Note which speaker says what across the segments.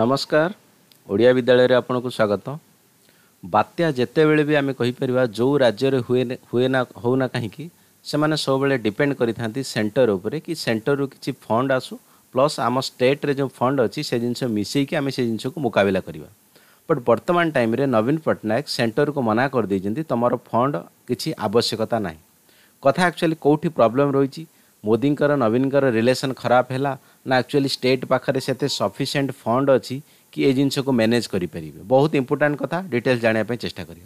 Speaker 1: ନମସ୍କାର ଓଡ଼ିଆ ବିଦ୍ୟାଳୟରେ ଆପଣଙ୍କୁ ସ୍ୱାଗତ ବାତ୍ୟା ଯେତେବେଳେ ବି ଆମେ କହିପାରିବା ଯେଉଁ ରାଜ୍ୟରେ ହୁଏ ହୁଏ ନା ହଉ ନା କାହିଁକି ସେମାନେ ସବୁବେଳେ ଡିପେଣ୍ଡ କରିଥାନ୍ତି ସେଣ୍ଟର ଉପରେ କି ସେଣ୍ଟରରୁ କିଛି ଫଣ୍ଡ ଆସୁ ପ୍ଲସ୍ ଆମ ଷ୍ଟେଟରେ ଯେଉଁ ଫଣ୍ଡ ଅଛି ସେ ଜିନିଷ ମିଶାଇକି ଆମେ ସେ ଜିନିଷକୁ ମୁକାବିଲା କରିବା ବଟ୍ ବର୍ତ୍ତମାନ ଟାଇମ୍ରେ ନବୀନ ପଟ୍ଟନାୟକ ସେଣ୍ଟରକୁ ମନା କରିଦେଇଛନ୍ତି ତୁମର ଫଣ୍ଡ କିଛି ଆବଶ୍ୟକତା ନାହିଁ କଥା ଆକ୍ଚୁଆଲି କେଉଁଠି ପ୍ରୋବ୍ଲେମ୍ ରହିଛି मोदी नवीन रिलेसन खराब है ना एक्चुअली स्टेट पाखे से सफिसीयंट फंड अच्छी कि ये जिनस को मैनेज करेंगे बहुत इंपोर्टां कथ डिटेल्स जानापी चेषा कर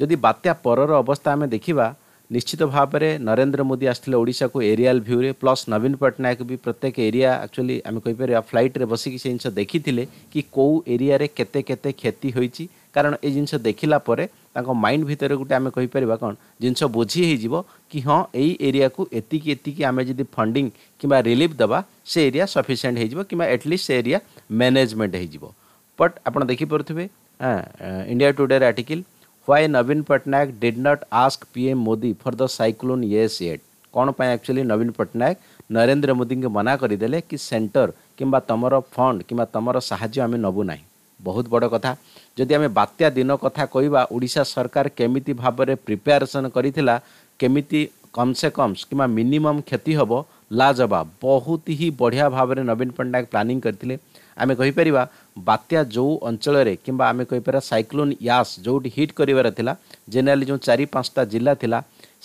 Speaker 1: जदि बात्या पर अवस्था आम देखा निश्चित भाव में नरेन्द्र मोदी आसते ओडा को एरियाल भ्यूरे प्लस नवीन पट्टनायक भी प्रत्येक एरिया एक्चुअली आम कहीपर फ्लैट्रे बसिक जिन देखी थे कि कौ एरिया केते क्षति होती କାରଣ ଏଇ ଜିନିଷ ଦେଖିଲା ପରେ ତାଙ୍କ ମାଇଣ୍ଡ ଭିତରେ ଗୋଟେ ଆମେ କହିପାରିବା କ'ଣ ଜିନିଷ ବୁଝି ହେଇଯିବ କି ହଁ ଏଇ ଏରିଆକୁ ଏତିକି ଏତିକି ଆମେ ଯଦି ଫଣ୍ଡିଂ କିମ୍ବା ରିଲିଫ୍ ଦେବା ସେ ଏରିଆ ସଫିସିଏଣ୍ଟ ହେଇଯିବ କିମ୍ବା ଆଟଲିଷ୍ଟ ସେ ଏରିଆ ମ୍ୟାନେଜମେଣ୍ଟ ହେଇଯିବ ବଟ୍ ଆପଣ ଦେଖିପାରୁଥିବେ ଇଣ୍ଡିଆ ଟୁଡେର ଆର୍ଟିକିଲ୍ ହ୍ୱାଇ ନବୀନ Patnaik did not ask PM Modi for the cyclone Yaas aid କ'ଣ ପାଇଁ ଆକ୍ଚୁଆଲି ନବୀନ ପଟ୍ଟନାୟକ ନରେନ୍ଦ୍ର ମୋଦିଙ୍କୁ ମନା କରିଦେଲେ କି ସେଣ୍ଟର କିମ୍ବା ତୁମର ଫଣ୍ଡ କିମ୍ବା ତୁମର ସାହାଯ୍ୟ ଆମେ ନେବୁ ନାହିଁ ବହୁତ ବଡ଼ କଥା ଯଦି ଆମେ ବାତ୍ୟା ଦିନ କଥା କହିବା ଓଡ଼ିଶା ସରକାର କେମିତି ଭାବରେ ପ୍ରିପାରେସନ୍ କରିଥିଲା କେମିତି କମ୍ ସେ କମ୍ କିମ୍ବା ମିନିମମ୍ କ୍ଷତି ହେବ ଲାଜବାବ ବହୁତ ହିଁ ବଢ଼ିଆ ଭାବରେ ନବୀନ ପଟ୍ଟନାୟକ ପ୍ଲାନିଂ କରିଥିଲେ ଆମେ କହିପାରିବା ବାତ୍ୟା ଯେଉଁ ଅଞ୍ଚଳରେ କିମ୍ବା ଆମେ କହିପାରିବା ସାଇକ୍ଲୋନ୍ ୟାସ୍ ଯେଉଁଠି ହିଟ୍ କରିବାର ଥିଲା ଜେନେରାଲି ଯେଉଁ ଚାରି ପାଞ୍ଚଟା ଜିଲ୍ଲା ଥିଲା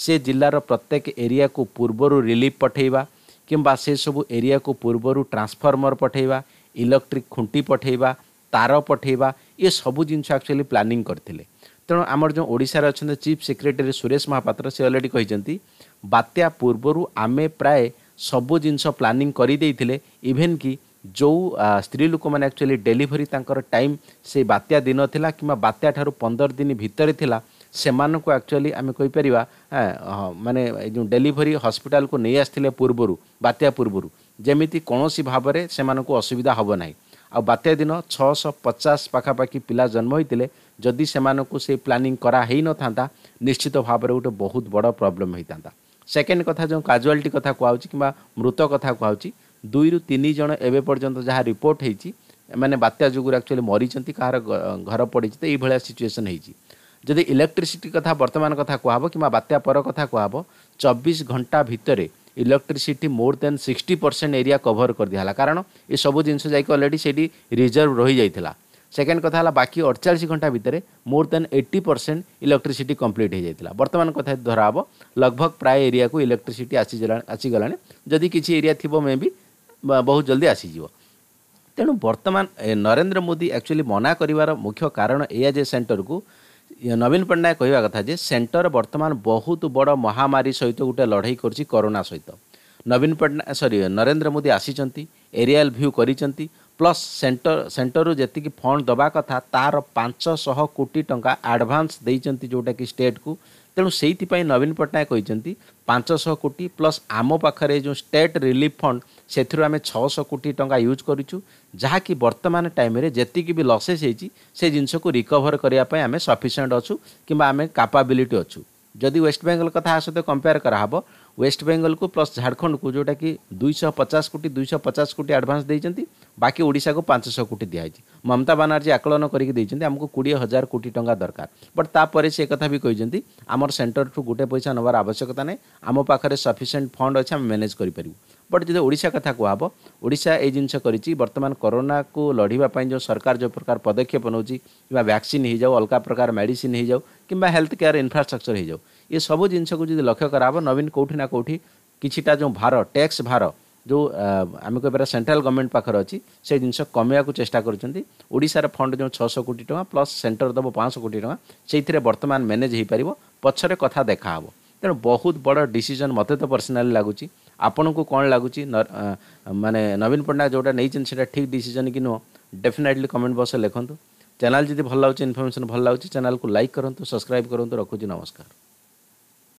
Speaker 1: ସେ ଜିଲ୍ଲାର ପ୍ରତ୍ୟେକ ଏରିଆକୁ ପୂର୍ବରୁ ରିଲିଫ୍ ପଠାଇବା କିମ୍ବା ସେସବୁ ଏରିଆକୁ ପୂର୍ବରୁ ଟ୍ରାନ୍ସଫର୍ମର ପଠାଇବା ଇଲେକ୍ଟ୍ରିକ୍ ଖୁଣ୍ଟି ପଠାଇବା ତାର ପଠାଇବା ଏ ସବୁ ଜିନିଷ ଆକ୍ଚୁଆଲି ପ୍ଲାନିଂ କରିଥିଲେ ତେଣୁ ଆମର ଯେଉଁ ଓଡ଼ିଶାରେ ଅଛନ୍ତି ଚିଫ୍ ସେକ୍ରେଟାରୀ ସୁରେଶ ମହାପାତ୍ର ସେ ଅଲରେଡ଼ି କହିଛନ୍ତି ବାତ୍ୟା ପୂର୍ବରୁ ଆମେ ପ୍ରାୟ ସବୁ ଜିନିଷ ପ୍ଲାନିଂ କରିଦେଇଥିଲେ ଇଭେନ୍ କି ଯେଉଁ ସ୍ତ୍ରୀ ଲୋକମାନେ ଆକ୍ଚୁଆଲି ଡେଲିଭରି ତାଙ୍କର ଟାଇମ୍ ସେଇ ବାତ୍ୟା ଦିନ ଥିଲା କିମ୍ବା ବାତ୍ୟା ଠାରୁ ପନ୍ଦର ଦିନ ଭିତରେ ଥିଲା ସେମାନଙ୍କୁ ଆକ୍ଚୁଆଲି ଆମେ କହିପାରିବା ମାନେ ଯେଉଁ ଡେଲିଭରି ହସ୍ପିଟାଲକୁ ନେଇ ଆସିଥିଲେ ପୂର୍ବରୁ ବାତ୍ୟା ପୂର୍ବରୁ ଯେମିତି କୌଣସି ଭାବରେ ସେମାନଙ୍କୁ ଅସୁବିଧା ହେବ ନାହିଁ ଆଉ ବାତ୍ୟା ଦିନ ଛଅଶହ ପଚାଶ ପାଖାପାଖି ପିଲା ଜନ୍ମ ହୋଇଥିଲେ ଯଦି ସେମାନଙ୍କୁ ସେ ପ୍ଲାନିଂ କରା ହେଇନଥାନ୍ତା ନିଶ୍ଚିତ ଭାବରେ ଗୋଟେ ବହୁତ ବଡ଼ ପ୍ରୋବ୍ଲେମ୍ ହୋଇଥାନ୍ତା ସେକେଣ୍ଡ କଥା ଯେଉଁ କାଜୁଆଲିଟି କଥା କୁହାହେଉଛି କିମ୍ବା ମୃତ କଥା କୁହାହେଉଛି ଦୁଇରୁ ତିନି ଜଣ ଏବେ ପର୍ଯ୍ୟନ୍ତ ଯାହା ରିପୋର୍ଟ ହେଇଛି ଏମାନେ ବାତ୍ୟା ଯୋଗୁଁ ଆକ୍ଚୁଆଲି ମରିଛନ୍ତି କାହାର ଘର ପଡ଼ିଛି ତ ଏଇଭଳିଆ ସିଚୁଏସନ୍ ହେଇଛି ଯଦି ଇଲେକ୍ଟ୍ରିସିଟି କଥା ବର୍ତ୍ତମାନ କଥା କୁହାହେବ କିମ୍ବା ବାତ୍ୟା ପର କଥା କୁହାହେବ ଚବିଶ ଘଣ୍ଟା ଭିତରେ electricity more than sixty percent area cover କରିଦିଆହେଲା କାରଣ ଏସବୁ ଜିନିଷ ଯାଇକି ଅଲରେଡ଼ି ସେଇଠି ରିଜର୍ଭ ରହିଯାଇଥିଲା ସେକେଣ୍ଡ କଥା ହେଲା ବାକି ଅଠଚାଳିଶ ଘଣ୍ଟା ଭିତରେ more than eighty percent electricity complete ହୋଇଯାଇଥିଲା ବର୍ତ୍ତମାନ କଥା ଧରାହେବ ଲଗଭଗ ପ୍ରାୟ ଏରିଆକୁ ଇଲେକ୍ଟ୍ରିସିଟି ଆସିଗଲା ଆସିଗଲାଣି ଯଦି କିଛି ଏରିଆ ଥିବ ମେ ବି ବହୁତ ଜଲ୍ଦି ଆସିଯିବ ତେଣୁ ବର୍ତ୍ତମାନ ନରେନ୍ଦ୍ର ମୋଦି ଆକ୍ଚୁଆଲି ମନା କରିବାର ମୁଖ୍ୟ କାରଣ ଏଇଆ ଯେ ସେଣ୍ଟରକୁ ନବୀନ ପଟ୍ଟନାୟକ କହିବା କଥା ଯେ ସେଣ୍ଟର ବର୍ତ୍ତମାନ ବହୁତ ବଡ଼ ମହାମାରୀ ସହିତ ଗୋଟେ ଲଢ଼େଇ କରୁଛି କରୋନା ସହିତ ନବୀନ ପଟ୍ଟନାୟକ ସରି ନରେନ୍ଦ୍ର ମୋଦି ଆସିଛନ୍ତି ଏରିଆଲ୍ ଭ୍ୟୁ କରିଛନ୍ତି ପ୍ଲସ୍ ସେଣ୍ଟର ସେଣ୍ଟରରୁ ଯେତିକି ଫଣ୍ଡ ଦେବା କଥା ତାହାର ପାଞ୍ଚଶହ କୋଟି ଟଙ୍କା ଆଡ଼ଭାନ୍ସ ଦେଇଛନ୍ତି ଯେଉଁଟାକି ଷ୍ଟେଟ୍କୁ ତେଣୁ ସେଇଥିପାଇଁ ନବୀନ ପଟ୍ଟନାୟକ କହିଛନ୍ତି ପାଞ୍ଚଶହ କୋଟି ପ୍ଲସ୍ ଆମ ପାଖରେ ଯେଉଁ ଷ୍ଟେଟ୍ ରିଲିଫ୍ ଫଣ୍ଡ ସେଥିରୁ ଆମେ ଛଅଶହ କୋଟି ଟଙ୍କା ୟୁଜ୍ କରିଛୁ ଯାହାକି ବର୍ତ୍ତମାନ ଟାଇମ୍ରେ ଯେତିକି ବି ଲସେସ୍ ହେଇଛି ସେ ଜିନିଷକୁ ରିକଭର କରିବା ପାଇଁ ଆମେ ସଫିସିଏଣ୍ଟ ଅଛୁ କିମ୍ବା ଆମେ କାପାବିଲିଟି ଅଛୁ ଯଦି ୱେଷ୍ଟବେଙ୍ଗଲ କଥା ଏହା ସହିତ କମ୍ପେୟାର କରାହେବ ୱେଷ୍ଟବେଙ୍ଗଲକୁ ପ୍ଲସ୍ ଝାଡ଼ଖଣ୍ଡକୁ ଯେଉଁଟାକି ଦୁଇଶହ ପଚାଶ କୋଟି ଦୁଇଶହ ପଚାଶ କୋଟି ଆଡ଼ଭାନ୍ସ ଦେଇଛନ୍ତି ବାକି ଓଡ଼ିଶାକୁ ପାଞ୍ଚଶହ କୋଟି ଦିଆହେଇଛି ମମତା ବାନାର୍ଜୀ ଆକଳନ କରିକି ଦେଇଛନ୍ତି ଆମକୁ କୋଡ଼ିଏ ହଜାର କୋଟି ଟଙ୍କା ଦରକାର ବଟ୍ ତାପରେ ସେ କଥା ବି କହିଛନ୍ତି ଆମର ସେଣ୍ଟରଠୁ ଗୋଟେ ପଇସା ନେବାର ଆବଶ୍ୟକତା ନାହିଁ ଆମ ପାଖରେ ସଫିସିଏଣ୍ଟ ଫଣ୍ଡ ଅଛି ଆମେ ମ୍ୟାନେଜ୍ କରିପାରିବୁ ବଟ୍ ଯଦି ଓଡ଼ିଶା କଥା କୁହାହେବ ଓଡ଼ିଶା ଏଇ ଜିନିଷ କରିଛି ବର୍ତ୍ତମାନ କରୋନାକୁ ଲଢ଼ିବା ପାଇଁ ଯେଉଁ ସରକାର ଯେଉଁ ପ୍ରକାର ପଦକ୍ଷେପ ନେଉଛି କିମ୍ବା ଭ୍ୟାକ୍ସିନ୍ ହେଇଯାଉ ଅଲଗା ପ୍ରକାର ମେଡ଼ିସିନ୍ ହେଇଯାଉ কিংবা হেলথ কেয়ার ইনফ্রাষ্ট্রকচর হয়ে যাও এসবু জিনিসকে যদি লক্ষ্য করা হব নবীন কোটি না কোটি কিছুটা যে ভার ট্যাক্স ভার যে আমি কইপার সেন্ট্রাল গভর্নমেন্ট পাখে অছি সেই জিনিস কমাইবাকু চেষ্টা করছেন ওড়িশার ফন্ড যে ছশো কোটি টাকা প্লস সেন্টর দেব পাঁচশো কোটি টাকা সেইথিরে বর্তমান ম্যানেজ হয়েপার পছরে কথা দেখা হব ତେଣୁ ବହୁତ ବଡ଼ ଡିସିଜନ୍ ମୋତେ ତ ପର୍ସନାଲି ଲାଗୁଛି ଆପଣଙ୍କୁ କ'ଣ ଲାଗୁଛି ମାନେ ନବୀନ ପଟ୍ଟନାୟକ ଯେଉଁଟା ନେଇଛନ୍ତି ସେଇଟା ଠିକ୍ ଡିସିଜନ୍ କି ନୁହଁ ଡେଫିନେଟଲି କମେଣ୍ଟ ବକ୍ସରେ ଲେଖନ୍ତୁ चैनल तो तो जी भल लगे इनफर्मेसन भल लगे चैनल को लाइक करूँ सब्सक्राइब करूँ रखुच नमस्कार